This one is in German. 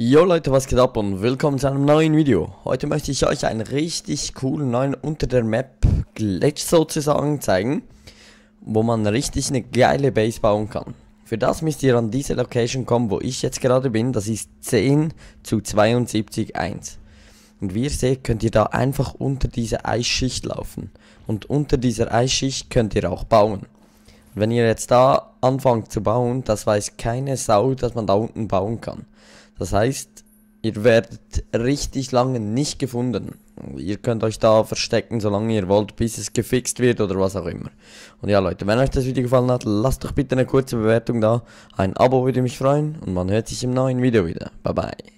Yo Leute, was geht ab und willkommen zu einem neuen Video. Heute möchte ich euch einen richtig coolen neuen unter der Map Glitch sozusagen zeigen, wo man richtig eine geile Base bauen kann. Für das müsst ihr an diese Location kommen, wo ich jetzt gerade bin, das ist 10 zu 72 1. Und wie ihr seht, könnt ihr da einfach unter diese Eisschicht laufen. Und unter dieser Eisschicht könnt ihr auch bauen. Wenn ihr jetzt da anfangt zu bauen, das weiß keine Sau, dass man da unten bauen kann. Das heißt, ihr werdet richtig lange nicht gefunden. Ihr könnt euch da verstecken, solange ihr wollt, bis es gefixt wird oder was auch immer. Und ja Leute, wenn euch das Video gefallen hat, lasst doch bitte eine kurze Bewertung da. Ein Abo würde mich freuen und man hört sich im neuen Video wieder. Bye bye.